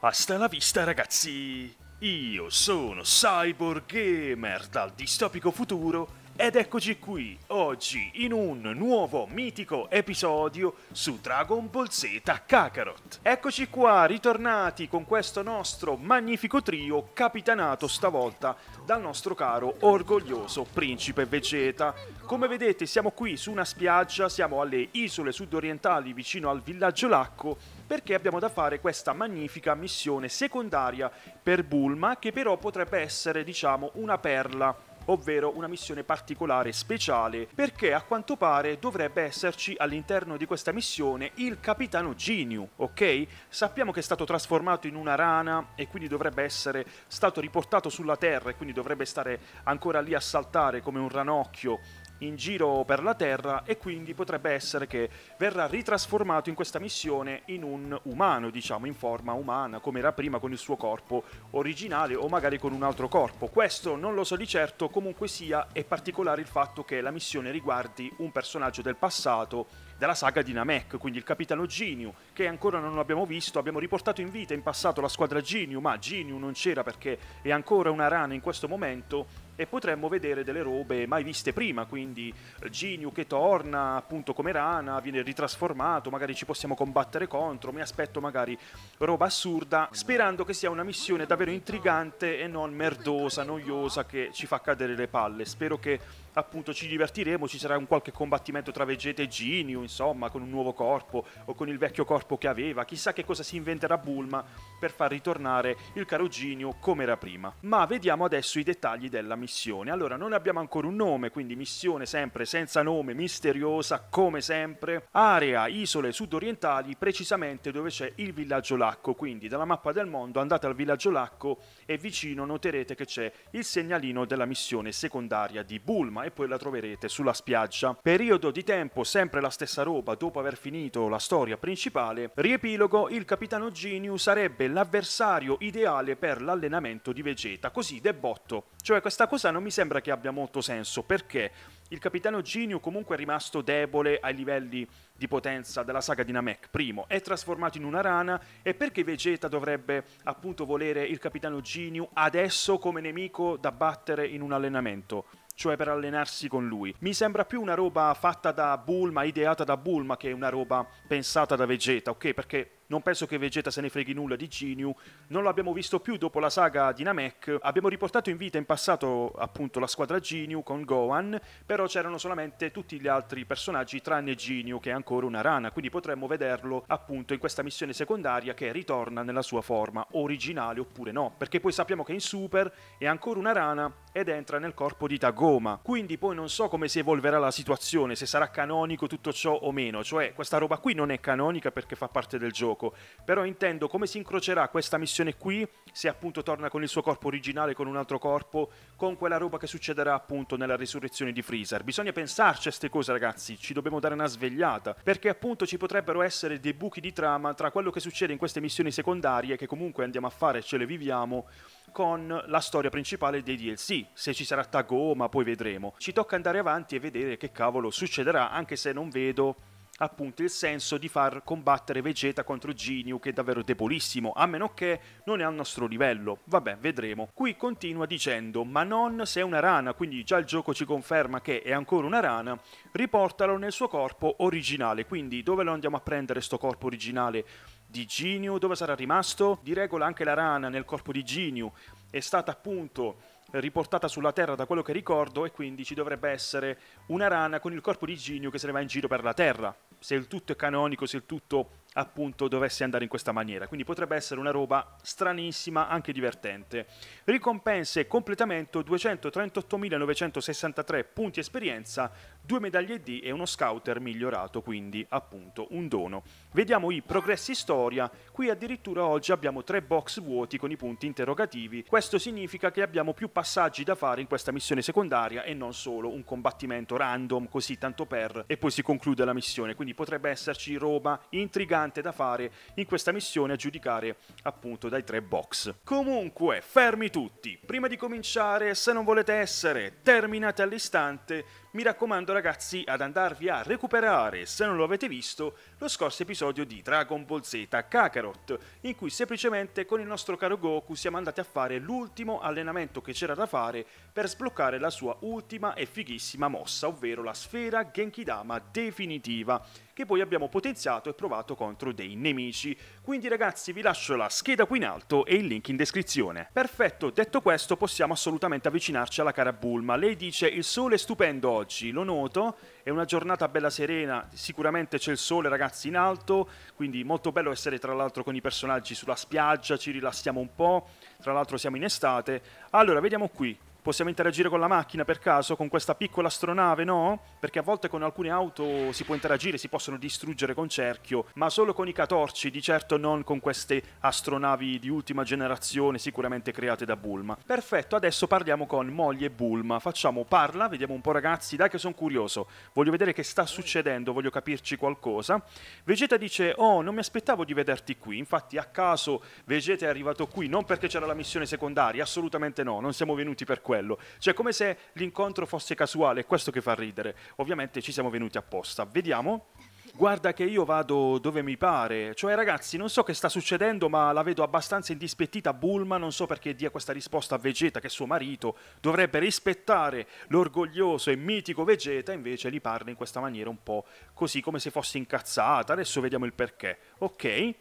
Hasta la vista ragazzi! Io sono Cyborg Gamer dal distopico futuro ed eccoci qui, oggi, in un nuovo mitico episodio su Dragon Ball Z Kakarot. Eccoci qua, ritornati con questo nostro magnifico trio, capitanato stavolta dal nostro caro orgoglioso principe Vegeta. Come vedete siamo qui su una spiaggia, siamo alle isole sudorientali vicino al villaggio Lacco, perché abbiamo da fare questa magnifica missione secondaria per Bulma, che però potrebbe essere, diciamo, una perla ovvero una missione particolare speciale, perché a quanto pare dovrebbe esserci all'interno di questa missione il capitano Geniu, ok? Sappiamo che è stato trasformato in una rana e quindi dovrebbe essere stato riportato sulla Terra e quindi dovrebbe stare ancora lì a saltare come un ranocchio in giro per la Terra e quindi potrebbe essere che verrà ritrasformato in questa missione in un umano, diciamo, in forma umana, come era prima con il suo corpo originale o magari con un altro corpo. Questo non lo so di certo, comunque sia è particolare il fatto che la missione riguardi un personaggio del passato della saga di Namek, quindi il capitano Giniu, che ancora non abbiamo visto, abbiamo riportato in vita in passato la squadra Giniu, ma Giniu non c'era perché è ancora una rana in questo momento e potremmo vedere delle robe mai viste prima, quindi eh, Giniu che torna appunto come rana, viene ritrasformato, magari ci possiamo combattere contro, mi aspetto magari roba assurda, sperando che sia una missione davvero intrigante e non merdosa, noiosa che ci fa cadere le palle. Spero che appunto ci divertiremo, ci sarà un qualche combattimento tra Vegeta e Genio, insomma, con un nuovo corpo o con il vecchio corpo che aveva, chissà che cosa si inventerà Bulma per far ritornare il Caroginio come era prima. Ma vediamo adesso i dettagli della missione. Allora, non abbiamo ancora un nome, quindi missione sempre senza nome, misteriosa come sempre. Area isole sudorientali, precisamente dove c'è il villaggio Lacco, quindi dalla mappa del mondo andate al villaggio Lacco e vicino noterete che c'è il segnalino della missione secondaria di Bulma e poi la troverete sulla spiaggia. Periodo di tempo sempre la stessa roba, dopo aver finito la storia principale, riepilogo il capitano Genius sarebbe l'avversario ideale per l'allenamento di Vegeta, così debotto. Cioè questa cosa non mi sembra che abbia molto senso, perché il capitano Ginyu comunque è rimasto debole ai livelli di potenza della saga di Namek. Primo, è trasformato in una rana e perché Vegeta dovrebbe appunto volere il capitano Ginyu adesso come nemico da battere in un allenamento? cioè per allenarsi con lui. Mi sembra più una roba fatta da Bulma, ideata da Bulma, che una roba pensata da Vegeta, ok? Perché non penso che Vegeta se ne freghi nulla di Ginyu, non l'abbiamo visto più dopo la saga di Namek, abbiamo riportato in vita in passato appunto la squadra Ginyu con Gohan, però c'erano solamente tutti gli altri personaggi tranne Ginyu che è ancora una rana, quindi potremmo vederlo appunto in questa missione secondaria che ritorna nella sua forma originale oppure no, perché poi sappiamo che in Super è ancora una rana ed entra nel corpo di Tagoma, quindi poi non so come si evolverà la situazione, se sarà canonico tutto ciò o meno, cioè questa roba qui non è canonica perché fa parte del gioco, gioco, però intendo come si incrocerà questa missione qui, se appunto torna con il suo corpo originale, con un altro corpo, con quella roba che succederà appunto nella risurrezione di Freezer. Bisogna pensarci a queste cose ragazzi, ci dobbiamo dare una svegliata, perché appunto ci potrebbero essere dei buchi di trama tra quello che succede in queste missioni secondarie, che comunque andiamo a fare e ce le viviamo, con la storia principale dei DLC, se ci sarà tag o ma poi vedremo. Ci tocca andare avanti e vedere che cavolo succederà, anche se non vedo appunto il senso di far combattere Vegeta contro Ginyu che è davvero debolissimo, a meno che non è al nostro livello. Vabbè, vedremo. Qui continua dicendo, ma non se è una rana, quindi già il gioco ci conferma che è ancora una rana, riportalo nel suo corpo originale, quindi dove lo andiamo a prendere sto corpo originale? Di Ginyu, dove sarà rimasto? Di regola anche la rana nel corpo di Ginyu è stata appunto riportata sulla Terra da quello che ricordo e quindi ci dovrebbe essere una rana con il corpo di Ginio che se ne va in giro per la Terra, se il tutto è canonico, se il tutto appunto dovesse andare in questa maniera. Quindi potrebbe essere una roba stranissima, anche divertente. Ricompense e completamento 238.963 punti esperienza, due medaglie D e uno scouter migliorato, quindi appunto un dono. Vediamo i progressi storia, qui addirittura oggi abbiamo tre box vuoti con i punti interrogativi, questo significa che abbiamo più passaggi da fare in questa missione secondaria e non solo un combattimento random così tanto per e poi si conclude la missione, quindi potrebbe esserci roba intrigante da fare in questa missione a giudicare appunto dai tre box. Comunque, fermi tutti, prima di cominciare se non volete essere terminate all'istante mi raccomando ragazzi ad andarvi a recuperare, se non lo avete visto, lo scorso episodio di Dragon Ball Z Kakarot, in cui semplicemente con il nostro caro Goku siamo andati a fare l'ultimo allenamento che c'era da fare per sbloccare la sua ultima e fighissima mossa, ovvero la sfera Genkidama definitiva che poi abbiamo potenziato e provato contro dei nemici. Quindi ragazzi vi lascio la scheda qui in alto e il link in descrizione. Perfetto, detto questo possiamo assolutamente avvicinarci alla cara Bulma. Lei dice il sole è stupendo oggi, lo noto, è una giornata bella serena, sicuramente c'è il sole ragazzi in alto, quindi molto bello essere tra l'altro con i personaggi sulla spiaggia, ci rilassiamo un po', tra l'altro siamo in estate. Allora, vediamo qui, Possiamo interagire con la macchina per caso, con questa piccola astronave no? Perché a volte con alcune auto si può interagire, si possono distruggere con cerchio, ma solo con i catorci, di certo non con queste astronavi di ultima generazione sicuramente create da Bulma. Perfetto, adesso parliamo con moglie Bulma, facciamo parla, vediamo un po' ragazzi, dai che sono curioso, voglio vedere che sta succedendo, voglio capirci qualcosa. Vegeta dice, oh non mi aspettavo di vederti qui, infatti a caso Vegeta è arrivato qui, non perché c'era la missione secondaria, assolutamente no, non siamo venuti per questo quello. Cioè come se l'incontro fosse casuale, è questo che fa ridere. Ovviamente ci siamo venuti apposta. Vediamo guarda che io vado dove mi pare. Cioè, ragazzi, non so che sta succedendo, ma la vedo abbastanza indispettita Bulma, non so perché dia questa risposta a Vegeta, che suo marito dovrebbe rispettare l'orgoglioso e mitico Vegeta, invece gli parla in questa maniera un po' così, come se fosse incazzata. Adesso vediamo il perché. Ok?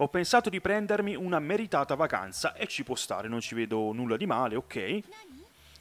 Ho pensato di prendermi una meritata vacanza e ci può stare, non ci vedo nulla di male, ok?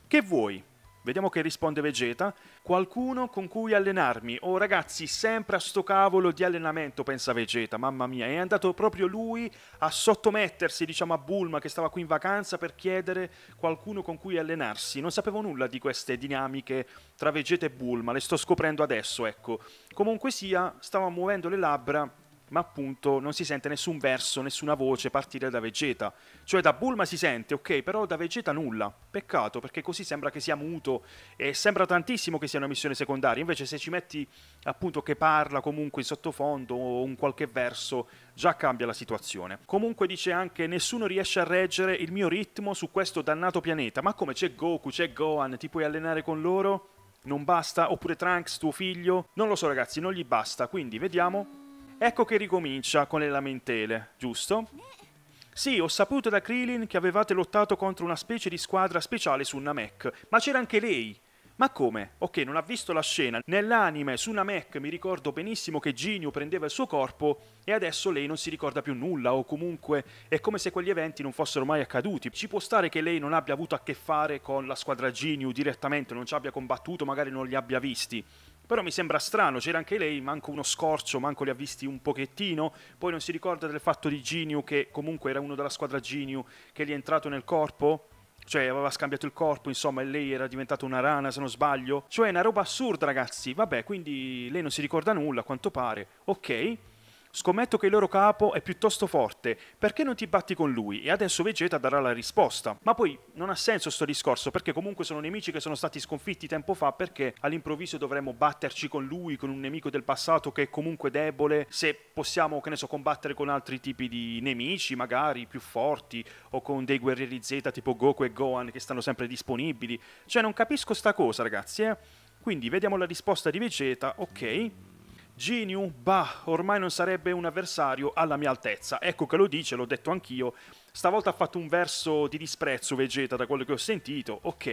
Che vuoi? Vediamo che risponde Vegeta. Qualcuno con cui allenarmi. Oh ragazzi, sempre a sto cavolo di allenamento, pensa Vegeta, mamma mia. È andato proprio lui a sottomettersi, diciamo, a Bulma che stava qui in vacanza per chiedere qualcuno con cui allenarsi. Non sapevo nulla di queste dinamiche tra Vegeta e Bulma, le sto scoprendo adesso, ecco. Comunque sia, stava muovendo le labbra ma appunto non si sente nessun verso, nessuna voce partire da Vegeta. Cioè da Bulma si sente, ok, però da Vegeta nulla. Peccato, perché così sembra che sia muto e sembra tantissimo che sia una missione secondaria. Invece se ci metti appunto che parla comunque in sottofondo o un qualche verso, già cambia la situazione. Comunque dice anche nessuno riesce a reggere il mio ritmo su questo dannato pianeta. Ma come c'è Goku, c'è Gohan, ti puoi allenare con loro? Non basta? Oppure Trunks, tuo figlio? Non lo so ragazzi, non gli basta, quindi vediamo Ecco che ricomincia con le lamentele, giusto? Sì, ho saputo da Krillin che avevate lottato contro una specie di squadra speciale su Namek, ma c'era anche lei. Ma come? Ok, non ha visto la scena. Nell'anime su Namek mi ricordo benissimo che Ginyu prendeva il suo corpo e adesso lei non si ricorda più nulla o comunque è come se quegli eventi non fossero mai accaduti. Ci può stare che lei non abbia avuto a che fare con la squadra Ginyu direttamente, non ci abbia combattuto, magari non li abbia visti. Però mi sembra strano, c'era anche lei, manco uno scorcio, manco li ha visti un pochettino. Poi non si ricorda del fatto di Giniu, che comunque era uno della squadra Giniu, che gli è entrato nel corpo? Cioè aveva scambiato il corpo, insomma, e lei era diventata una rana, se non sbaglio. Cioè è una roba assurda, ragazzi. Vabbè, quindi lei non si ricorda nulla, a quanto pare. Ok, Scommetto che il loro capo è piuttosto forte, perché non ti batti con lui? E adesso Vegeta darà la risposta. Ma poi non ha senso sto discorso, perché comunque sono nemici che sono stati sconfitti tempo fa, perché all'improvviso dovremmo batterci con lui, con un nemico del passato che è comunque debole, se possiamo, che ne so, combattere con altri tipi di nemici, magari più forti, o con dei guerrieri Z tipo Goku e Gohan che stanno sempre disponibili. Cioè non capisco sta cosa, ragazzi, eh. Quindi vediamo la risposta di Vegeta, ok, Geniu, bah, ormai non sarebbe un avversario alla mia altezza. Ecco che lo dice, l'ho detto anch'io, Stavolta ha fatto un verso di disprezzo Vegeta da quello che ho sentito, ok,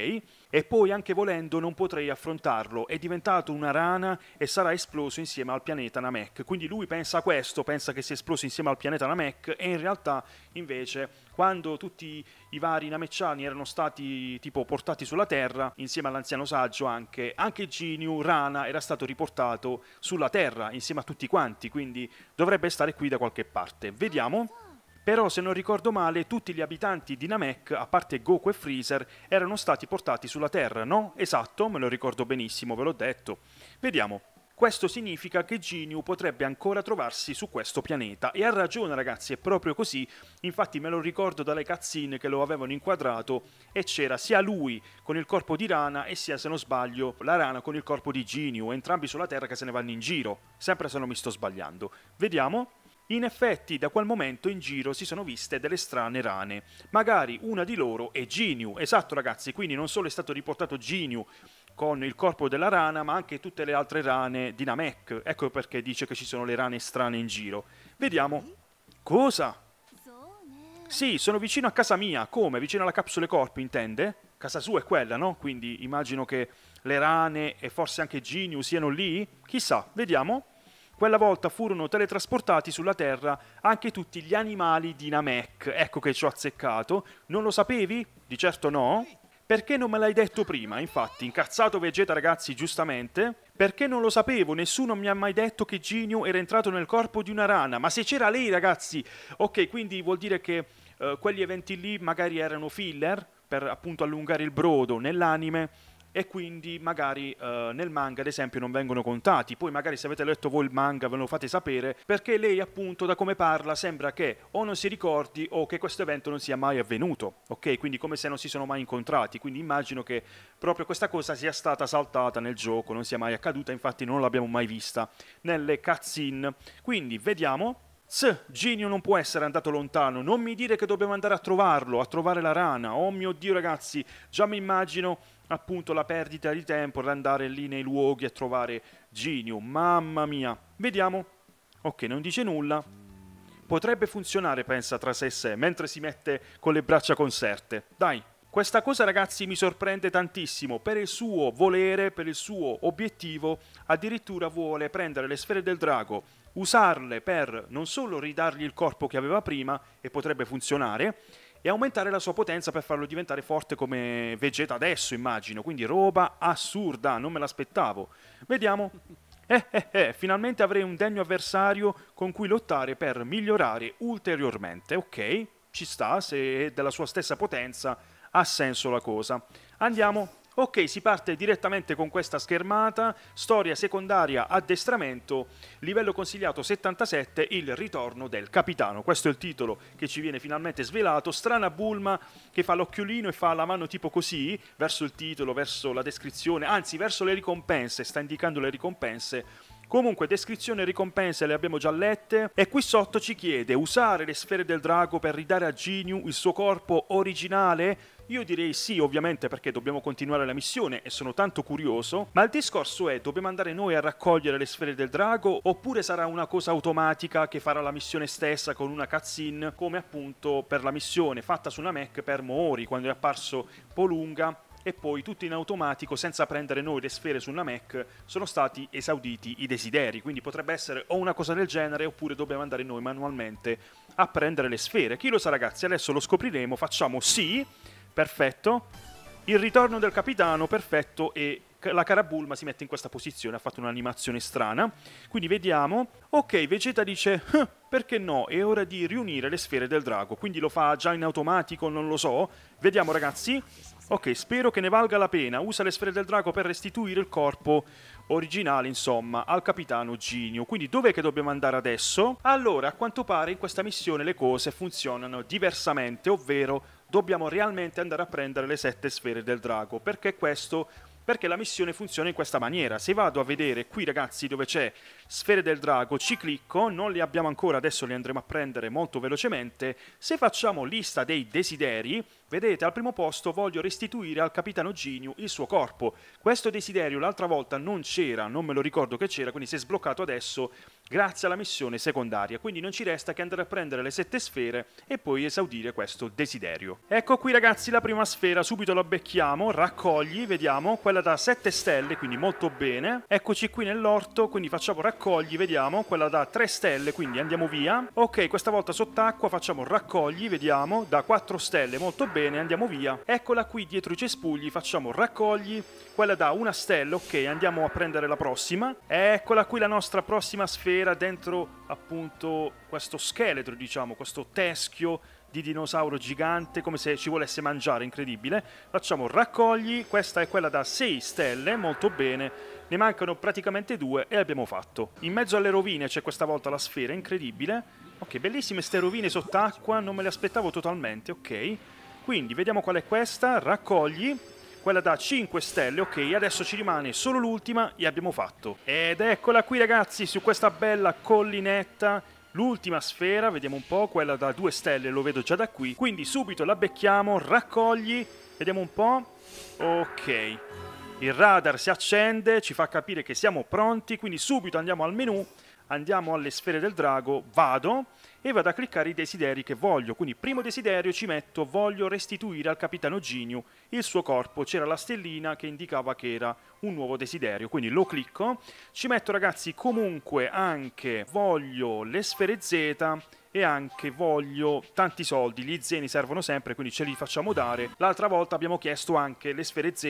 e poi anche volendo non potrei affrontarlo, è diventato una rana e sarà esploso insieme al pianeta Namek. Quindi lui pensa a questo, pensa che sia esploso insieme al pianeta Namek e in realtà invece quando tutti i vari Namecciani erano stati tipo portati sulla Terra, insieme all'anziano saggio anche, anche Ginyu Rana era stato riportato sulla Terra insieme a tutti quanti, quindi dovrebbe stare qui da qualche parte. Vediamo però se non ricordo male tutti gli abitanti di Namek, a parte Goku e Freezer, erano stati portati sulla Terra, no? Esatto, me lo ricordo benissimo, ve l'ho detto. Vediamo. Questo significa che Ginyu potrebbe ancora trovarsi su questo pianeta e ha ragione ragazzi, è proprio così. Infatti me lo ricordo dalle cazzine che lo avevano inquadrato e c'era sia lui con il corpo di Rana e sia se non sbaglio la Rana con il corpo di Ginyu, entrambi sulla Terra che se ne vanno in giro. Sempre se non mi sto sbagliando. Vediamo. In effetti, da quel momento in giro si sono viste delle strane rane. Magari una di loro è Geniu. Esatto, ragazzi, quindi non solo è stato riportato Geniu con il corpo della rana, ma anche tutte le altre rane di Namek. Ecco perché dice che ci sono le rane strane in giro. Vediamo. Cosa? Sì, sono vicino a casa mia. Come? Vicino alla capsule corpi, intende? Casa sua è quella, no? Quindi immagino che le rane e forse anche Geniu siano lì. Chissà, vediamo. Quella volta furono teletrasportati sulla Terra anche tutti gli animali di Namek. Ecco che ci ho azzeccato. Non lo sapevi? Di certo no. Perché non me l'hai detto prima? Infatti, incazzato Vegeta ragazzi, giustamente. Perché non lo sapevo? Nessuno mi ha mai detto che Ginio era entrato nel corpo di una rana. Ma se c'era lei ragazzi! Ok, quindi vuol dire che eh, quegli eventi lì magari erano filler per appunto allungare il brodo nell'anime e quindi magari eh, nel manga ad esempio non vengono contati. Poi magari se avete letto voi il manga ve lo fate sapere perché lei appunto da come parla sembra che o non si ricordi o che questo evento non sia mai avvenuto, ok? Quindi come se non si sono mai incontrati, quindi immagino che proprio questa cosa sia stata saltata nel gioco, non sia mai accaduta, infatti non l'abbiamo mai vista nelle cutscene. Quindi vediamo Ts, Genio non può essere andato lontano, non mi dire che dobbiamo andare a trovarlo, a trovare la rana. Oh mio Dio ragazzi, già mi immagino appunto la perdita di tempo ad andare lì nei luoghi a trovare Genio. Mamma mia. Vediamo. Ok, non dice nulla. Potrebbe funzionare, pensa tra sé e sé, mentre si mette con le braccia conserte. Dai. Questa cosa ragazzi mi sorprende tantissimo, per il suo volere, per il suo obiettivo, addirittura vuole prendere le sfere del drago, usarle per non solo ridargli il corpo che aveva prima, e potrebbe funzionare, e aumentare la sua potenza per farlo diventare forte come Vegeta adesso, immagino. Quindi roba assurda, non me l'aspettavo. Vediamo. Eh, eh, eh, finalmente avrei un degno avversario con cui lottare per migliorare ulteriormente. Ok, ci sta, se è della sua stessa potenza ha senso la cosa. Andiamo Ok, si parte direttamente con questa schermata, storia secondaria, addestramento, livello consigliato 77, il ritorno del capitano. Questo è il titolo che ci viene finalmente svelato, strana Bulma che fa l'occhiolino e fa la mano tipo così, verso il titolo, verso la descrizione, anzi verso le ricompense, sta indicando le ricompense. Comunque, descrizione e ricompense le abbiamo già lette. E qui sotto ci chiede: usare le sfere del drago per ridare a Ginyu il suo corpo originale? Io direi sì, ovviamente perché dobbiamo continuare la missione e sono tanto curioso, ma il discorso è dobbiamo andare noi a raccogliere le sfere del drago oppure sarà una cosa automatica che farà la missione stessa con una cutscene come appunto per la missione fatta su una Mac per Mori quando è apparso Polunga e poi tutto in automatico senza prendere noi le sfere su una Mac sono stati esauditi i desideri, quindi potrebbe essere o una cosa del genere oppure dobbiamo andare noi manualmente a prendere le sfere. Chi lo sa ragazzi, adesso lo scopriremo, facciamo sì perfetto. Il ritorno del capitano, perfetto, e la Carabulma si mette in questa posizione, ha fatto un'animazione strana. Quindi vediamo. Ok, Vegeta dice, perché no, è ora di riunire le sfere del drago. Quindi lo fa già in automatico, non lo so. Vediamo ragazzi. Ok, spero che ne valga la pena. Usa le sfere del drago per restituire il corpo originale, insomma, al capitano Ginio. Quindi dov'è che dobbiamo andare adesso? Allora, a quanto pare in questa missione le cose funzionano diversamente, ovvero dobbiamo realmente andare a prendere le sette sfere del drago, perché questo perché la missione funziona in questa maniera. Se vado a vedere qui ragazzi dove c'è Sfere del Drago, ci clicco, non le abbiamo ancora, adesso le andremo a prendere molto velocemente. Se facciamo lista dei desideri, vedete al primo posto voglio restituire al capitano Giniu il suo corpo. Questo desiderio l'altra volta non c'era, non me lo ricordo che c'era, quindi si è sbloccato adesso grazie alla missione secondaria, quindi non ci resta che andare a prendere le sette sfere e poi esaudire questo desiderio. Ecco qui ragazzi la prima sfera, subito la becchiamo, raccogli, vediamo, quella da 7 stelle, quindi molto bene. Eccoci qui nell'orto, quindi facciamo raccogli raccogli, vediamo, quella da 3 stelle, quindi andiamo via. Ok, questa volta sott'acqua facciamo raccogli, vediamo, da 4 stelle, molto bene, andiamo via. Eccola qui dietro i cespugli, facciamo raccogli, quella da 1 stella, ok, andiamo a prendere la prossima. Eccola qui la nostra prossima sfera dentro appunto questo scheletro, diciamo, questo teschio di dinosauro gigante come se ci volesse mangiare, incredibile. Facciamo raccogli, questa è quella da 6 stelle, molto bene. Ne mancano praticamente due e l'abbiamo fatto. In mezzo alle rovine c'è questa volta la sfera, incredibile. Ok, bellissime ste rovine sott'acqua, non me le aspettavo totalmente, ok. Quindi vediamo qual è questa, raccogli, quella da 5 stelle, ok, adesso ci rimane solo l'ultima e abbiamo fatto. Ed eccola qui ragazzi, su questa bella collinetta, l'ultima sfera, vediamo un po', quella da 2 stelle, lo vedo già da qui. Quindi subito la becchiamo, raccogli, vediamo un po', ok il radar si accende, ci fa capire che siamo pronti, quindi subito andiamo al menu, andiamo alle sfere del drago, vado e vado a cliccare i desideri che voglio. Quindi primo desiderio ci metto voglio restituire al capitano Giniu il suo corpo. C'era la stellina che indicava che era un nuovo desiderio, quindi lo clicco. Ci metto ragazzi comunque anche voglio le sfere Z e anche voglio tanti soldi, gli zeni servono sempre quindi ce li facciamo dare. L'altra volta abbiamo chiesto anche le sfere Z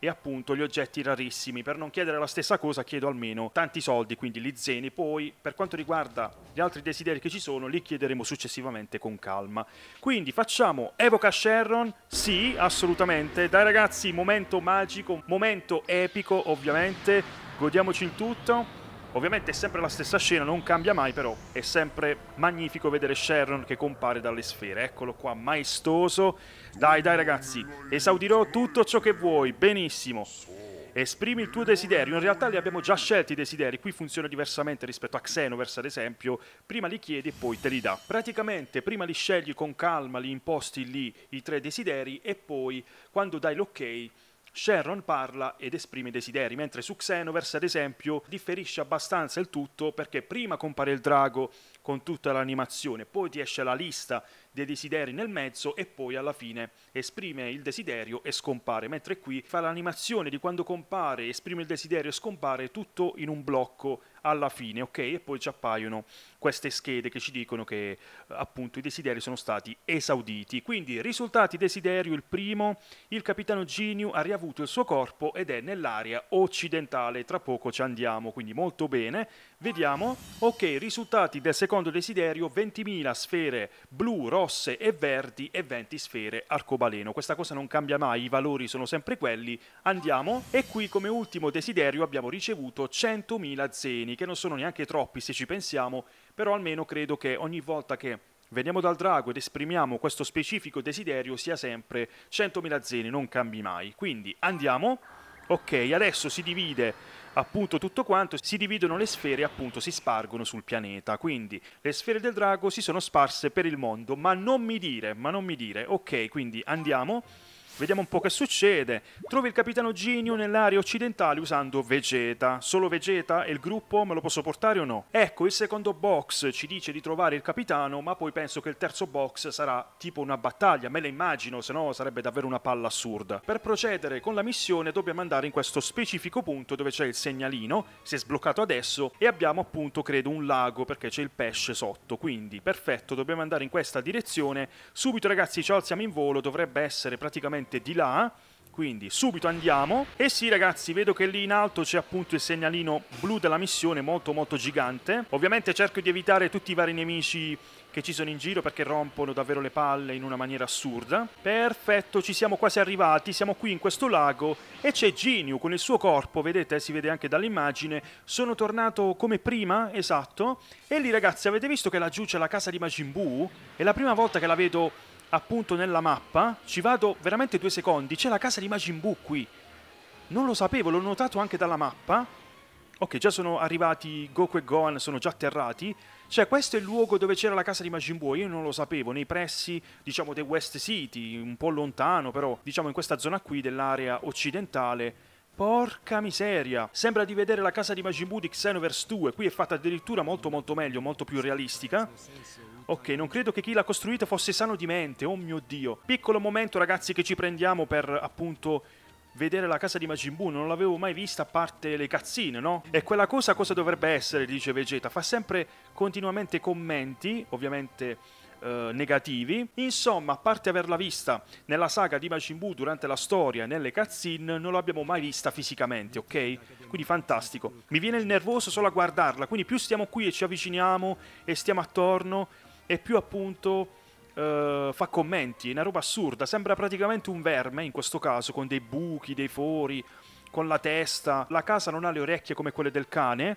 e appunto gli oggetti rarissimi. Per non chiedere la stessa cosa chiedo almeno tanti soldi, quindi gli zeni. Poi per quanto riguarda gli altri desideri che ci sono li chiederemo successivamente con calma. Quindi facciamo Evoca Sharon, sì assolutamente. Dai ragazzi, momento magico, momento epico ovviamente, godiamoci il tutto. Ovviamente è sempre la stessa scena, non cambia mai, però è sempre magnifico vedere Sharon che compare dalle sfere. Eccolo qua, maestoso. Dai, dai ragazzi, esaudirò tutto ciò che vuoi, benissimo. Esprimi il tuo desiderio. In realtà li abbiamo già scelti i desideri. Qui funziona diversamente rispetto a Xenoverse, ad esempio. Prima li chiedi e poi te li dà. Praticamente, prima li scegli con calma, li imposti lì i tre desideri e poi, quando dai l'ok, Sharon parla ed esprime i desideri, mentre su Xenoverse, ad esempio, differisce abbastanza il tutto perché prima compare il drago con tutta l'animazione, poi ti esce la lista dei desideri nel mezzo e poi alla fine esprime il desiderio e scompare, mentre qui fa l'animazione di quando compare, esprime il desiderio e scompare tutto in un blocco alla fine, ok? E poi ci appaiono queste schede che ci dicono che eh, appunto i desideri sono stati esauditi. Quindi risultati desiderio il primo, il capitano Giniu ha riavuto il suo corpo ed è nell'area occidentale, tra poco ci andiamo, quindi molto bene. Vediamo, ok, risultati del secondo desiderio, 20.000 sfere blu, rosa, rosse e verdi e 20 sfere arcobaleno. Questa cosa non cambia mai, i valori sono sempre quelli. Andiamo e qui come ultimo desiderio abbiamo ricevuto 100.000 zeni, che non sono neanche troppi se ci pensiamo, però almeno credo che ogni volta che veniamo dal drago ed esprimiamo questo specifico desiderio sia sempre 100.000 zeni, non cambi mai. Quindi andiamo. Ok, adesso si divide appunto tutto quanto, si dividono le sfere e appunto si spargono sul pianeta. Quindi le sfere del drago si sono sparse per il mondo, ma non mi dire, ma non mi dire. Ok, quindi andiamo Vediamo un po' che succede. Trovi il capitano Ginyu nell'area occidentale usando Vegeta. Solo Vegeta e il gruppo me lo posso portare o no? Ecco, il secondo box ci dice di trovare il capitano, ma poi penso che il terzo box sarà tipo una battaglia. Me la immagino, se no sarebbe davvero una palla assurda. Per procedere con la missione dobbiamo andare in questo specifico punto dove c'è il segnalino, si è sbloccato adesso, e abbiamo appunto, credo, un lago perché c'è il pesce sotto. Quindi, perfetto, dobbiamo andare in questa direzione. Subito ragazzi ci alziamo in volo, dovrebbe essere praticamente direttamente di là quindi subito andiamo e sì ragazzi vedo che lì in alto c'è appunto il segnalino blu della missione molto molto gigante ovviamente cerco di evitare tutti i vari nemici che ci sono in giro perché rompono davvero le palle in una maniera assurda perfetto ci siamo quasi arrivati siamo qui in questo lago e c'è Geniu con il suo corpo vedete si vede anche dall'immagine sono tornato come prima esatto e lì ragazzi avete visto che laggiù c'è la casa di Majin Buu è la prima volta che la vedo appunto nella mappa, ci vado veramente due secondi, c'è la casa di Majin Buu qui. Non lo sapevo, l'ho notato anche dalla mappa. Ok, già sono arrivati Goku e Gohan, sono già atterrati. Cioè, questo è il luogo dove c'era la casa di Majin Buu, io non lo sapevo, nei pressi, diciamo, di West City, un po' lontano, però, diciamo, in questa zona qui dell'area occidentale. Porca miseria! Sembra di vedere la casa di Majin Buu di Xenoverse 2, qui è fatta addirittura molto molto meglio, molto più realistica. Ok, non credo che chi l'ha costruita fosse sano di mente, oh mio Dio. Piccolo momento ragazzi che ci prendiamo per appunto vedere la casa di Majin Buu, non l'avevo mai vista a parte le cazzine, no? E quella cosa cosa dovrebbe essere, dice Vegeta, fa sempre continuamente commenti, ovviamente eh, negativi. Insomma, a parte averla vista nella saga di Majin Buu durante la storia, nelle cutscene, non l'abbiamo mai vista fisicamente, ok? Quindi fantastico. Mi viene il nervoso solo a guardarla, quindi più stiamo qui e ci avviciniamo e stiamo attorno e più appunto Uh, fa commenti, è una roba assurda, sembra praticamente un verme in questo caso, con dei buchi, dei fori, con la testa. La casa non ha le orecchie come quelle del cane,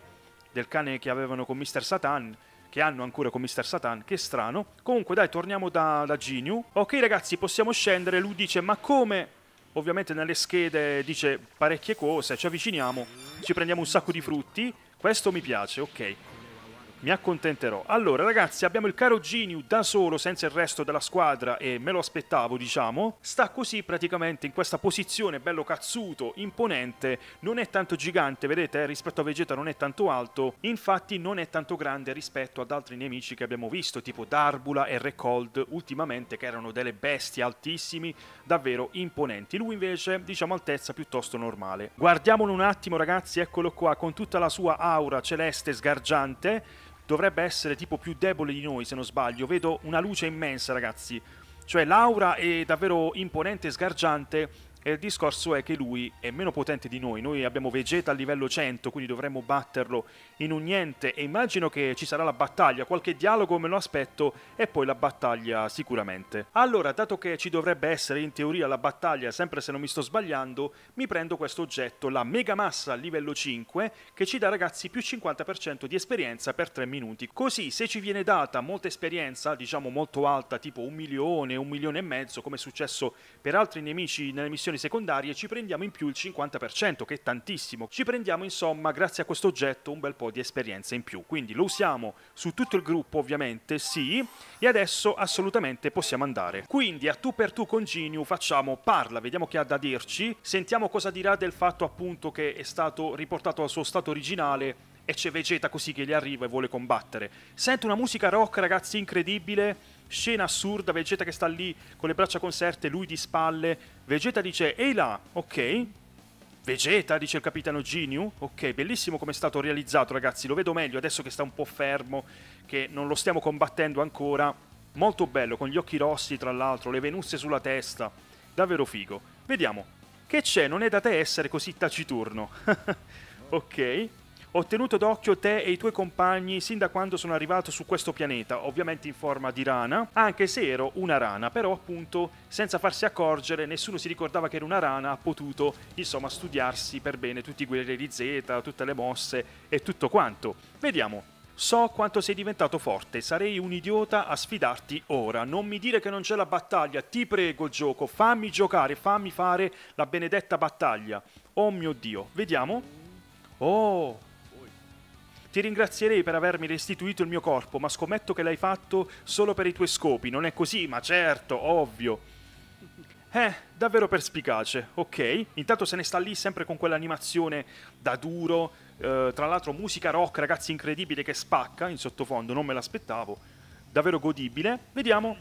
del cane che avevano con Mr. Satan, che hanno ancora con Mr. Satan, che strano. Comunque dai, torniamo da, da Geniu. Ok ragazzi, possiamo scendere, lui dice ma come? Ovviamente nelle schede dice parecchie cose, ci avviciniamo, ci prendiamo un sacco di frutti, questo mi piace, ok mi accontenterò. Allora ragazzi abbiamo il caro Giniu da solo senza il resto della squadra e me lo aspettavo diciamo. Sta così praticamente in questa posizione bello cazzuto, imponente, non è tanto gigante vedete eh, rispetto a Vegeta non è tanto alto, infatti non è tanto grande rispetto ad altri nemici che abbiamo visto tipo Darbula e Recold ultimamente che erano delle bestie altissimi davvero imponenti. Lui invece diciamo altezza piuttosto normale. Guardiamolo un attimo ragazzi, eccolo qua con tutta la sua aura celeste sgargiante dovrebbe essere tipo più debole di noi se non sbaglio, vedo una luce immensa ragazzi, cioè l'aura è davvero imponente e sgargiante e il discorso è che lui è meno potente di noi, noi abbiamo Vegeta a livello 100, quindi dovremmo batterlo in un niente e immagino che ci sarà la battaglia, qualche dialogo me lo aspetto e poi la battaglia sicuramente. Allora, dato che ci dovrebbe essere in teoria la battaglia, sempre se non mi sto sbagliando, mi prendo questo oggetto, la Mega Massa livello 5, che ci dà ragazzi più 50% di esperienza per 3 minuti. Così, se ci viene data molta esperienza, diciamo molto alta, tipo un milione, un milione e mezzo, come è successo per altri nemici nelle missioni missioni secondarie ci prendiamo in più il 50%, che è tantissimo. Ci prendiamo insomma, grazie a questo oggetto, un bel po' di esperienza in più. Quindi lo usiamo su tutto il gruppo ovviamente, sì, e adesso assolutamente possiamo andare. Quindi a tu per tu con Geniu facciamo parla, vediamo che ha da dirci, sentiamo cosa dirà del fatto appunto che è stato riportato al suo stato originale e c'è Vegeta così che gli arriva e vuole combattere. Sento una musica rock ragazzi incredibile scena assurda, Vegeta che sta lì con le braccia conserte, lui di spalle, Vegeta dice ehi là, ok, Vegeta, dice il capitano Geniu. Ok, bellissimo come è stato realizzato, ragazzi. Lo vedo meglio adesso che sta un po' fermo, che non lo stiamo combattendo ancora. Molto bello, con gli occhi rossi, tra l'altro, le venusse sulla testa. Davvero figo. Vediamo. Che c'è? Non è da te essere così taciturno. ok. Ho tenuto d'occhio te e i tuoi compagni sin da quando sono arrivato su questo pianeta, ovviamente in forma di rana, anche se ero una rana, però appunto senza farsi accorgere nessuno si ricordava che era una rana, ha potuto insomma studiarsi per bene tutti i guerrieri di Z, tutte le mosse e tutto quanto. Vediamo. So quanto sei diventato forte, sarei un idiota a sfidarti ora. Non mi dire che non c'è la battaglia, ti prego gioco, fammi giocare, fammi fare la benedetta battaglia. Oh mio Dio, vediamo. Oh, ti ringrazierei per avermi restituito il mio corpo, ma scommetto che l'hai fatto solo per i tuoi scopi. Non è così, ma certo, ovvio. Eh, davvero perspicace, ok. Intanto se ne sta lì sempre con quell'animazione da duro, eh, tra l'altro musica rock, ragazzi, incredibile che spacca in sottofondo, non me l'aspettavo. Davvero godibile. Vediamo.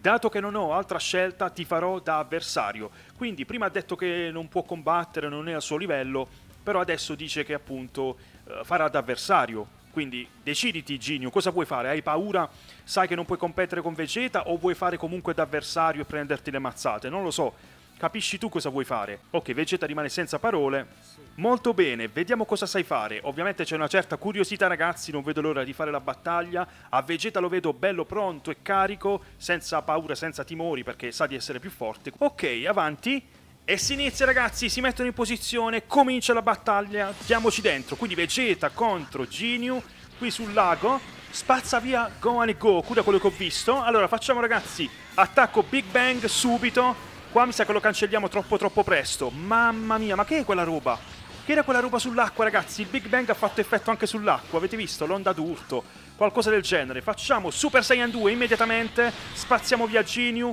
Dato che non ho altra scelta, ti farò da avversario. Quindi prima ha detto che non può combattere, non è al suo livello, però adesso dice che appunto fare ad avversario. Quindi deciditi Ginio, cosa vuoi fare? Hai paura? Sai che non puoi competere con Vegeta o vuoi fare comunque d'avversario e prenderti le mazzate? Non lo so, capisci tu cosa vuoi fare. Ok, Vegeta rimane senza parole. Molto bene, vediamo cosa sai fare. Ovviamente c'è una certa curiosità ragazzi, non vedo l'ora di fare la battaglia. A Vegeta lo vedo bello pronto e carico, senza paura, senza timori perché sa di essere più forte. Ok, avanti. E si inizia ragazzi, si mettono in posizione, comincia la battaglia, diamoci dentro. Quindi Vegeta contro Ginyu, qui sul lago, spazza via Gohan e Goku da quello che ho visto. Allora facciamo ragazzi, attacco Big Bang subito. Qua mi sa che lo cancelliamo troppo troppo presto. Mamma mia, ma che è quella roba? Che era quella roba sull'acqua ragazzi? Il Big Bang ha fatto effetto anche sull'acqua, avete visto? L'onda d'urto, qualcosa del genere. Facciamo Super Saiyan 2 immediatamente, spazziamo via Ginyu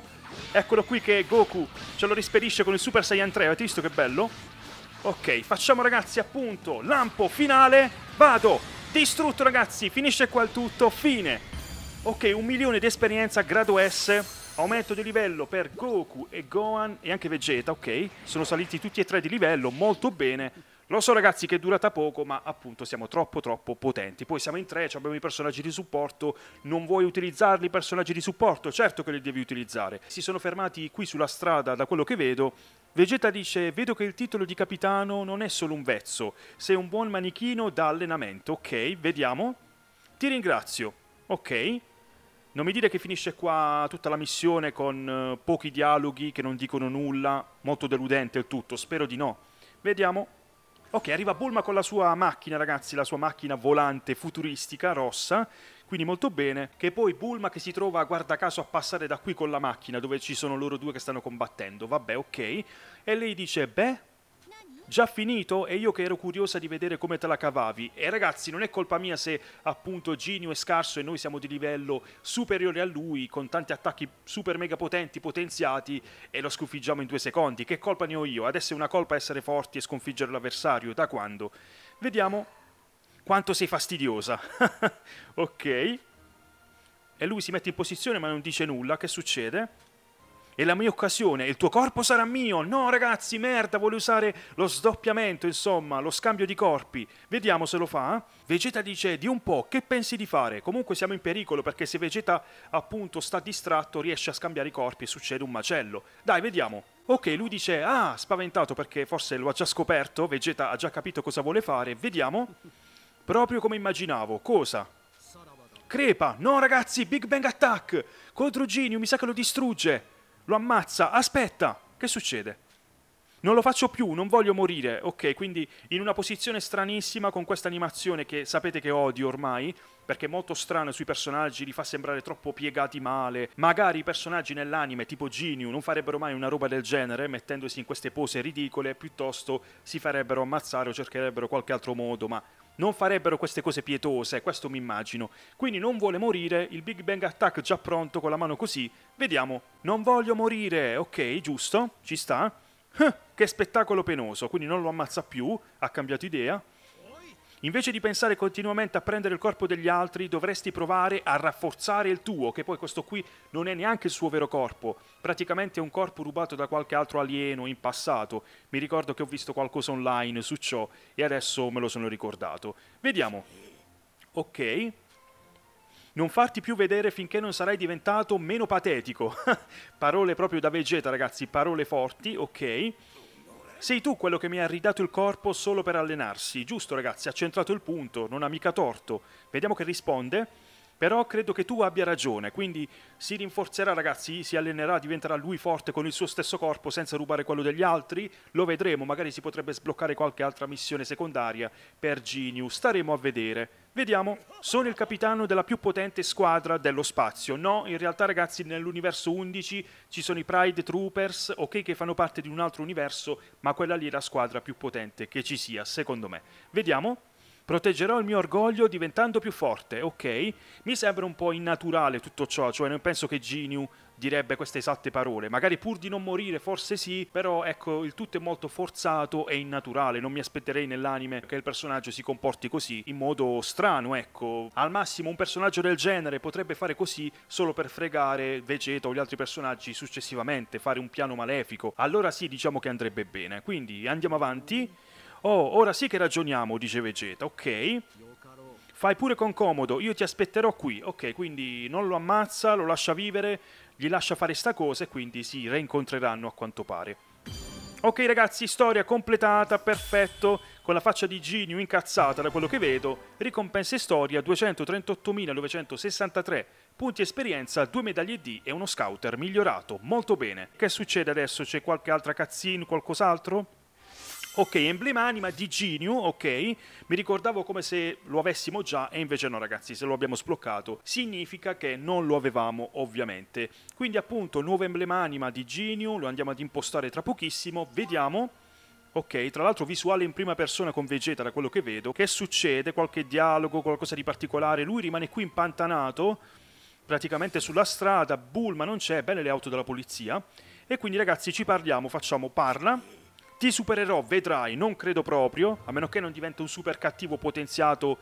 Eccolo qui che Goku ce lo rispedisce con il Super Saiyan 3, avete visto che bello? Ok, facciamo ragazzi appunto lampo finale, vado, distrutto ragazzi, finisce qua il tutto, fine. Ok, un milione di esperienza grado S, aumento di livello per Goku e Gohan e anche Vegeta, ok? Sono saliti tutti e tre di livello, molto bene. Lo so ragazzi che è durata poco, ma appunto siamo troppo troppo potenti. Poi siamo in tre, abbiamo i personaggi di supporto, non vuoi utilizzarli i personaggi di supporto? Certo che li devi utilizzare. Si sono fermati qui sulla strada, da quello che vedo. Vegeta dice, vedo che il titolo di capitano non è solo un vezzo, sei un buon manichino da allenamento. Ok, vediamo. Ti ringrazio. Ok. Non mi dire che finisce qua tutta la missione con eh, pochi dialoghi che non dicono nulla, molto deludente il tutto, spero di no. Vediamo. Ok, arriva Bulma con la sua macchina, ragazzi, la sua macchina volante futuristica rossa, quindi molto bene. Che poi Bulma che si trova, guarda caso, a passare da qui con la macchina, dove ci sono loro due che stanno combattendo. Vabbè, ok. E lei dice, beh, già finito e io che ero curiosa di vedere come te la cavavi. E ragazzi, non è colpa mia se appunto Ginio è scarso e noi siamo di livello superiore a lui, con tanti attacchi super mega potenti, potenziati, e lo sconfiggiamo in due secondi. Che colpa ne ho io? Adesso è una colpa essere forti e sconfiggere l'avversario. Da quando? Vediamo quanto sei fastidiosa. ok. E lui si mette in posizione ma non dice nulla. Che succede? è la mia occasione, il tuo corpo sarà mio. No, ragazzi, merda, vuole usare lo sdoppiamento, insomma, lo scambio di corpi. Vediamo se lo fa. Eh. Vegeta dice di un po', che pensi di fare? Comunque siamo in pericolo perché se Vegeta appunto sta distratto riesce a scambiare i corpi e succede un macello. Dai, vediamo. Ok, lui dice, ah, spaventato perché forse lo ha già scoperto, Vegeta ha già capito cosa vuole fare, vediamo. Proprio come immaginavo, cosa? Crepa, no ragazzi, Big Bang Attack! Contro Genio, mi sa che lo distrugge! lo ammazza, aspetta, che succede? Non lo faccio più, non voglio morire, ok, quindi in una posizione stranissima con questa animazione che sapete che odio ormai, perché è molto strana sui personaggi, li fa sembrare troppo piegati male. Magari i personaggi nell'anime, tipo Ginyu, non farebbero mai una roba del genere, mettendosi in queste pose ridicole, piuttosto si farebbero ammazzare o cercherebbero qualche altro modo, ma non farebbero queste cose pietose, questo mi immagino. Quindi non vuole morire, il Big Bang Attack già pronto con la mano così. Vediamo, non voglio morire, ok, giusto, ci sta. Huh, che spettacolo penoso, quindi non lo ammazza più, ha cambiato idea. Invece di pensare continuamente a prendere il corpo degli altri, dovresti provare a rafforzare il tuo, che poi questo qui non è neanche il suo vero corpo, praticamente è un corpo rubato da qualche altro alieno in passato. Mi ricordo che ho visto qualcosa online su ciò e adesso me lo sono ricordato. Vediamo. Ok. Non farti più vedere finché non sarai diventato meno patetico. parole proprio da Vegeta, ragazzi, parole forti, ok. Sei tu quello che mi ha ridato il corpo solo per allenarsi. Giusto ragazzi, ha centrato il punto, non ha mica torto. Vediamo che risponde però credo che tu abbia ragione, quindi si rinforzerà ragazzi, si allenerà, diventerà lui forte con il suo stesso corpo senza rubare quello degli altri, lo vedremo, magari si potrebbe sbloccare qualche altra missione secondaria per Genius, staremo a vedere. Vediamo, sono il capitano della più potente squadra dello spazio, no, in realtà ragazzi nell'universo 11 ci sono i Pride Troopers, ok che fanno parte di un altro universo, ma quella lì è la squadra più potente che ci sia, secondo me. Vediamo. Proteggerò il mio orgoglio diventando più forte, ok? Mi sembra un po' innaturale tutto ciò, cioè non penso che Geniu direbbe queste esatte parole. Magari pur di non morire, forse sì, però ecco, il tutto è molto forzato e innaturale. Non mi aspetterei nell'anime che il personaggio si comporti così, in modo strano, ecco. Al massimo un personaggio del genere potrebbe fare così solo per fregare Vegeta o gli altri personaggi successivamente, fare un piano malefico. Allora sì, diciamo che andrebbe bene. Quindi andiamo avanti. Oh, ora sì che ragioniamo, dice Vegeta, ok. Fai pure con comodo, io ti aspetterò qui. Ok, quindi non lo ammazza, lo lascia vivere, gli lascia fare sta cosa e quindi si reincontreranno a quanto pare. Ok ragazzi, storia completata, perfetto, con la faccia di Ginyu incazzata da quello che vedo, ricompense storia 238.963 punti esperienza, due medaglie D e uno scouter migliorato, molto bene. Che succede adesso? C'è qualche altra cutscene, qualcos'altro? Ok, emblema anima di Geniu, ok. Mi ricordavo come se lo avessimo già e invece no ragazzi, se lo abbiamo sbloccato significa che non lo avevamo ovviamente. Quindi appunto nuovo emblema anima di Geniu, lo andiamo ad impostare tra pochissimo, vediamo. Ok, tra l'altro visuale in prima persona con Vegeta da quello che vedo. Che succede? Qualche dialogo, qualcosa di particolare? Lui rimane qui impantanato, praticamente sulla strada, Bulma non c'è, bene le auto della polizia. E quindi ragazzi ci parliamo, facciamo parla ti supererò, vedrai, non credo proprio, a meno che non diventi un super cattivo potenziato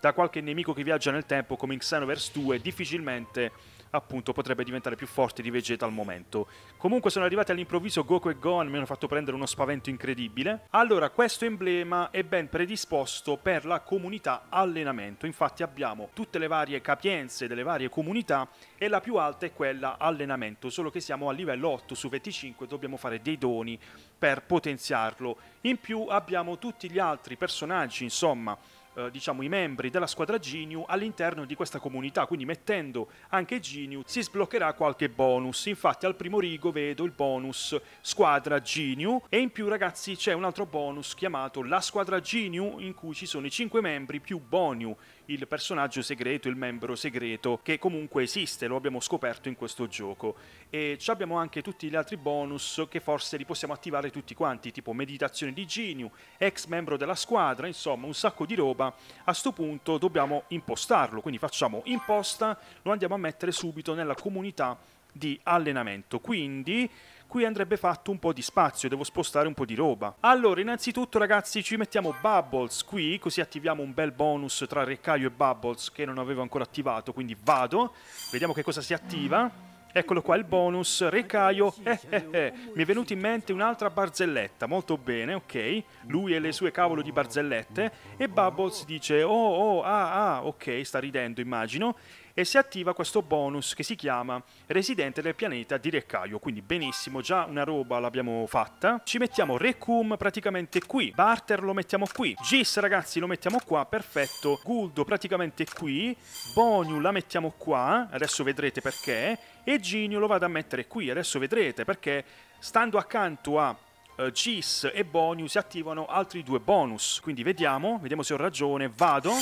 da qualche nemico che viaggia nel tempo come in Xenoverse 2, difficilmente appunto potrebbe diventare più forte di Vegeta al momento. Comunque sono arrivati all'improvviso Goku e Gohan, mi hanno fatto prendere uno spavento incredibile. Allora, questo emblema è ben predisposto per la comunità allenamento, infatti abbiamo tutte le varie capienze delle varie comunità e la più alta è quella allenamento, solo che siamo a livello 8 su 25, dobbiamo fare dei doni per potenziarlo. In più abbiamo tutti gli altri personaggi, insomma, eh, diciamo, i membri della squadra Geniu all'interno di questa comunità, quindi mettendo anche Geniu si sbloccherà qualche bonus, infatti al primo rigo vedo il bonus squadra Geniu e in più ragazzi c'è un altro bonus chiamato la squadra Geniu in cui ci sono i 5 membri più Boniu il personaggio segreto, il membro segreto che comunque esiste, lo abbiamo scoperto in questo gioco. E abbiamo anche tutti gli altri bonus che forse li possiamo attivare tutti quanti, tipo meditazione di Geniu, ex membro della squadra, insomma un sacco di roba. A sto punto dobbiamo impostarlo, quindi facciamo imposta, lo andiamo a mettere subito nella comunità di allenamento. Quindi qui andrebbe fatto un po' di spazio, devo spostare un po' di roba. Allora, innanzitutto ragazzi ci mettiamo Bubbles qui, così attiviamo un bel bonus tra Reccaio e Bubbles che non avevo ancora attivato, quindi vado, vediamo che cosa si attiva. Eccolo qua il bonus, Recaio, eh, eh, eh. mi è venuto in mente un'altra barzelletta, molto bene, ok, lui e le sue cavolo di barzellette, e Bubbles dice, oh, oh, ah, ah, ok, sta ridendo immagino, e si attiva questo bonus che si chiama Residente del pianeta di Reccaio. Quindi benissimo, già una roba l'abbiamo fatta. Ci mettiamo Recum praticamente qui, Barter lo mettiamo qui, Gis ragazzi lo mettiamo qua, perfetto, Guldo praticamente qui, Boniu la mettiamo qua, adesso vedrete perché, e Ginio lo vado a mettere qui, adesso vedrete perché stando accanto a eh, Gis e Boniu si attivano altri due bonus. Quindi vediamo, vediamo se ho ragione, vado...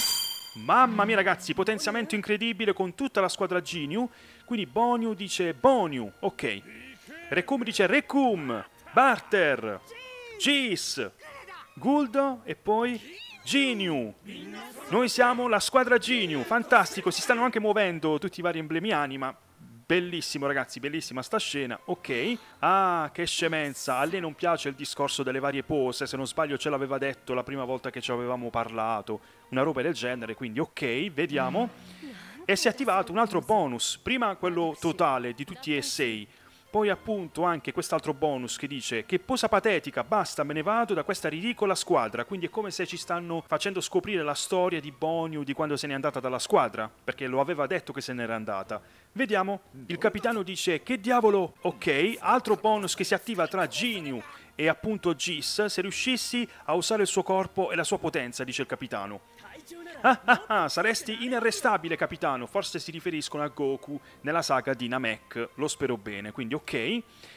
Mamma mia ragazzi, potenziamento incredibile con tutta la squadra Giniu. Quindi Boniu dice Boniu, ok. Recum dice Recum, Barter, Gis, Guldo e poi Giniu. Noi siamo la squadra Giniu, fantastico, si stanno anche muovendo tutti i vari emblemi anima. Bellissimo ragazzi, bellissima sta scena, ok. Ah, che scemenza, a lei non piace il discorso delle varie pose, se non sbaglio ce l'aveva detto la prima volta che ci avevamo parlato, una roba del genere, quindi ok, vediamo. Mm. E si è attivato un altro bonus, prima quello totale di tutti e sei, poi appunto anche quest'altro bonus che dice che posa patetica, basta, me ne vado da questa ridicola squadra, quindi è come se ci stanno facendo scoprire la storia di Bonio di quando se n'è andata dalla squadra, perché lo aveva detto che se n'era andata. Vediamo, il capitano dice che diavolo, ok, altro bonus che si attiva tra Geniu e appunto Gis se riuscissi a usare il suo corpo e la sua potenza, dice il capitano. Ah ah ah, saresti inarrestabile, capitano. Forse si riferiscono a Goku nella saga di Namek. Lo spero bene, quindi ok.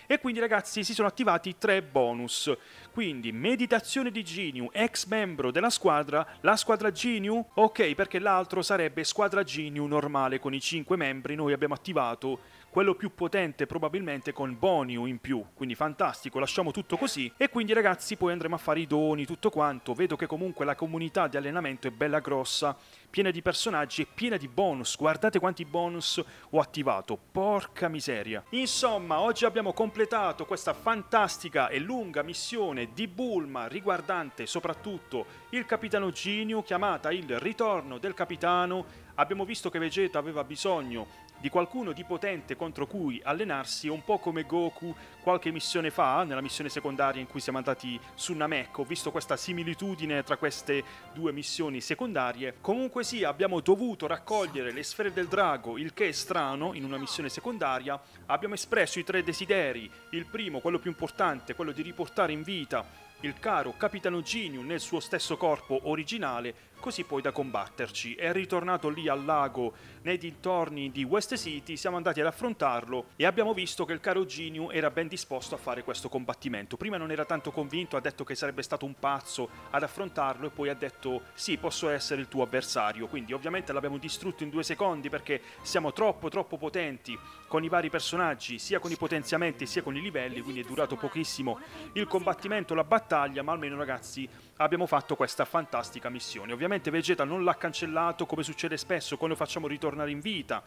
E quindi, ragazzi, si sono attivati tre bonus. Quindi, meditazione di Ginyu, ex membro della squadra. La squadra Ginyu? Ok, perché l'altro sarebbe squadra Ginyu normale con i cinque membri. Noi abbiamo attivato quello più potente probabilmente con Boniu in più, quindi fantastico, lasciamo tutto così e quindi ragazzi poi andremo a fare i doni, tutto quanto, vedo che comunque la comunità di allenamento è bella grossa, piena di personaggi e piena di bonus, guardate quanti bonus ho attivato, porca miseria. Insomma, oggi abbiamo completato questa fantastica e lunga missione di Bulma riguardante soprattutto il capitano Genio, chiamata il ritorno del capitano, abbiamo visto che Vegeta aveva bisogno di qualcuno di potente contro cui allenarsi, un po' come Goku qualche missione fa, nella missione secondaria in cui siamo andati su Namek, ho visto questa similitudine tra queste due missioni secondarie. Comunque sì, abbiamo dovuto raccogliere le sfere del drago, il che è strano in una missione secondaria, abbiamo espresso i tre desideri, il primo, quello più importante, quello di riportare in vita il caro Capitano Genius nel suo stesso corpo originale così poi da combatterci. È ritornato lì al lago nei dintorni di West City, siamo andati ad affrontarlo e abbiamo visto che il caro Geniu era ben disposto a fare questo combattimento. Prima non era tanto convinto, ha detto che sarebbe stato un pazzo ad affrontarlo e poi ha detto sì, posso essere il tuo avversario. Quindi ovviamente l'abbiamo distrutto in due secondi perché siamo troppo troppo potenti con i vari personaggi, sia con i potenziamenti sia con i livelli, quindi è durato pochissimo il combattimento, la battaglia, ma almeno ragazzi abbiamo fatto questa fantastica missione. Ovviamente Vegeta non l'ha cancellato come succede spesso quando facciamo ritornare in vita.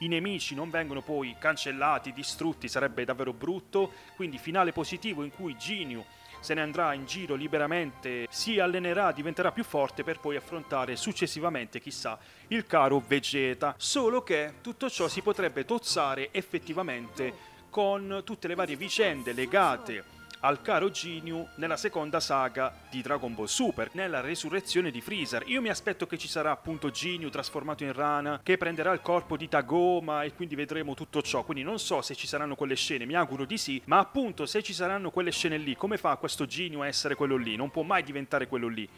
I nemici non vengono poi cancellati, distrutti, sarebbe davvero brutto. Quindi finale positivo in cui Ginyu se ne andrà in giro liberamente, si allenerà, diventerà più forte per poi affrontare successivamente, chissà, il caro Vegeta. Solo che tutto ciò si potrebbe tozzare effettivamente con tutte le varie vicende legate al caro Ginyu nella seconda saga di Dragon Ball Super, nella resurrezione di Freezer. Io mi aspetto che ci sarà appunto Ginyu trasformato in rana che prenderà il corpo di Tagoma e quindi vedremo tutto ciò. Quindi non so se ci saranno quelle scene, mi auguro di sì, ma appunto se ci saranno quelle scene lì, come fa questo Ginyu a essere quello lì? Non può mai diventare quello lì.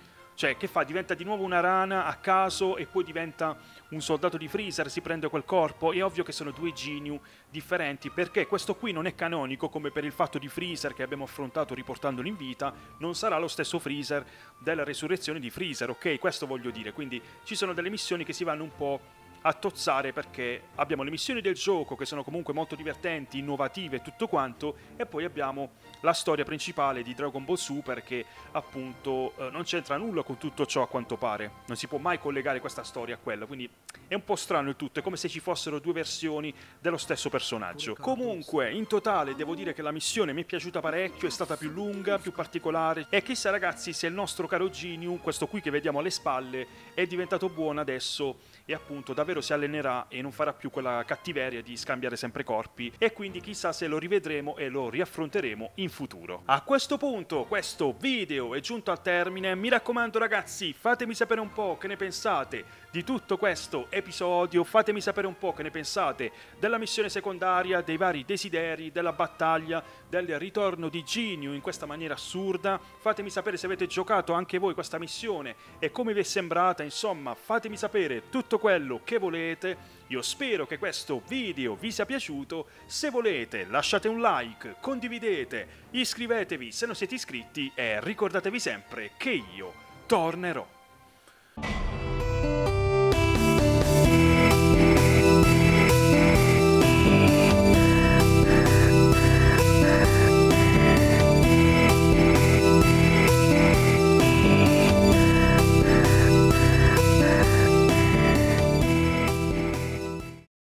Cioè, che fa? Diventa di nuovo una rana a caso e poi diventa un soldato di Freezer, si prende quel corpo. È ovvio che sono due geniu differenti, perché questo qui non è canonico, come per il fatto di Freezer che abbiamo affrontato riportandolo in vita, non sarà lo stesso Freezer della resurrezione di Freezer, ok? Questo voglio dire. Quindi ci sono delle missioni che si vanno un po' a tozzare perché abbiamo le missioni del gioco che sono comunque molto divertenti, innovative e tutto quanto e poi abbiamo la storia principale di Dragon Ball Super che appunto eh, non c'entra nulla con tutto ciò a quanto pare, non si può mai collegare questa storia a quella, quindi è un po' strano il tutto, è come se ci fossero due versioni dello stesso personaggio. Comunque in totale devo dire che la missione mi è piaciuta parecchio, è stata più lunga, più particolare e chissà ragazzi se il nostro caro Genium, questo qui che vediamo alle spalle, è diventato buono adesso e appunto davvero davvero si allenerà e non farà più quella cattiveria di scambiare sempre corpi e quindi chissà se lo rivedremo e lo riaffronteremo in futuro. A questo punto questo video è giunto al termine, mi raccomando ragazzi fatemi sapere un po' che ne pensate di tutto questo episodio, fatemi sapere un po' che ne pensate della missione secondaria, dei vari desideri, della battaglia, del ritorno di Ginyu in questa maniera assurda, fatemi sapere se avete giocato anche voi questa missione e come vi è sembrata, insomma fatemi sapere tutto quello che volete. Io spero che questo video vi sia piaciuto, se volete lasciate un like, condividete, iscrivetevi se non siete iscritti e ricordatevi sempre che io tornerò.